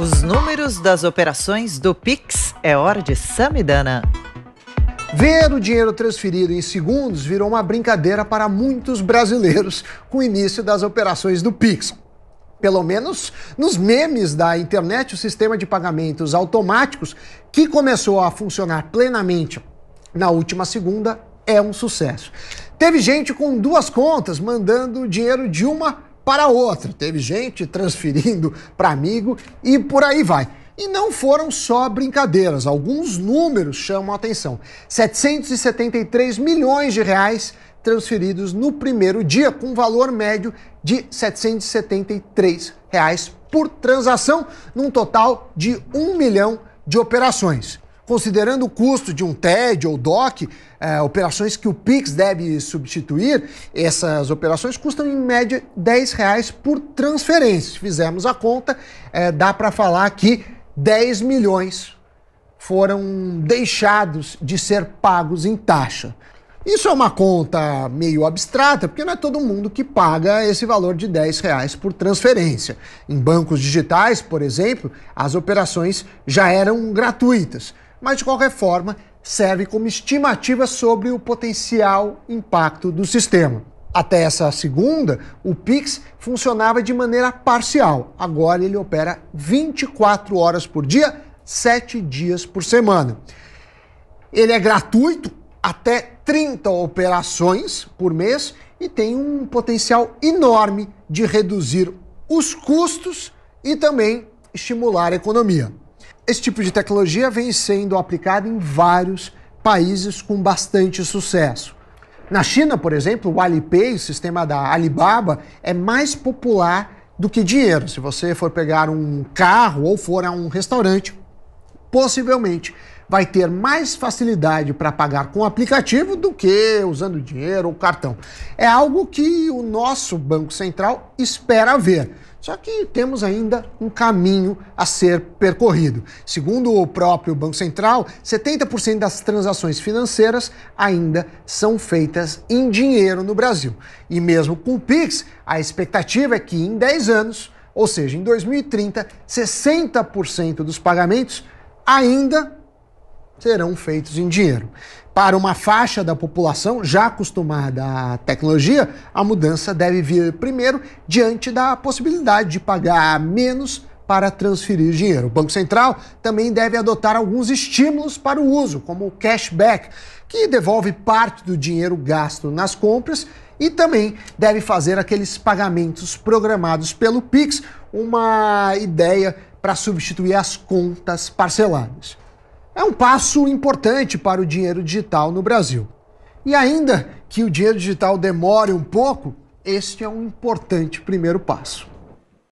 Os números das operações do Pix é hora de Samidana. Ver o dinheiro transferido em segundos virou uma brincadeira para muitos brasileiros com o início das operações do Pix. Pelo menos nos memes da internet, o sistema de pagamentos automáticos, que começou a funcionar plenamente na última segunda, é um sucesso. Teve gente com duas contas mandando dinheiro de uma para outra. Teve gente transferindo para amigo e por aí vai. E não foram só brincadeiras, alguns números chamam a atenção. 773 milhões de reais transferidos no primeiro dia, com valor médio de 773 reais por transação, num total de um milhão de operações considerando o custo de um TED ou DOC, é, operações que o Pix deve substituir, essas operações custam em média 10 reais por transferência. Se fizermos a conta, é, dá para falar que 10 milhões foram deixados de ser pagos em taxa. Isso é uma conta meio abstrata, porque não é todo mundo que paga esse valor de 10 reais por transferência. Em bancos digitais, por exemplo, as operações já eram gratuitas mas de qualquer forma serve como estimativa sobre o potencial impacto do sistema. Até essa segunda, o Pix funcionava de maneira parcial. Agora ele opera 24 horas por dia, 7 dias por semana. Ele é gratuito até 30 operações por mês e tem um potencial enorme de reduzir os custos e também estimular a economia. Esse tipo de tecnologia vem sendo aplicada em vários países com bastante sucesso. Na China, por exemplo, o Alipay, o sistema da Alibaba, é mais popular do que dinheiro. Se você for pegar um carro ou for a um restaurante, possivelmente vai ter mais facilidade para pagar com o aplicativo do que usando dinheiro ou cartão. É algo que o nosso Banco Central espera ver. Só que temos ainda um caminho a ser percorrido. Segundo o próprio Banco Central, 70% das transações financeiras ainda são feitas em dinheiro no Brasil. E mesmo com o Pix, a expectativa é que em 10 anos, ou seja, em 2030, 60% dos pagamentos ainda serão feitos em dinheiro. Para uma faixa da população já acostumada à tecnologia, a mudança deve vir primeiro diante da possibilidade de pagar menos para transferir dinheiro. O Banco Central também deve adotar alguns estímulos para o uso, como o cashback, que devolve parte do dinheiro gasto nas compras e também deve fazer aqueles pagamentos programados pelo Pix, uma ideia para substituir as contas parceladas. É um passo importante para o dinheiro digital no Brasil. E ainda que o dinheiro digital demore um pouco, este é um importante primeiro passo.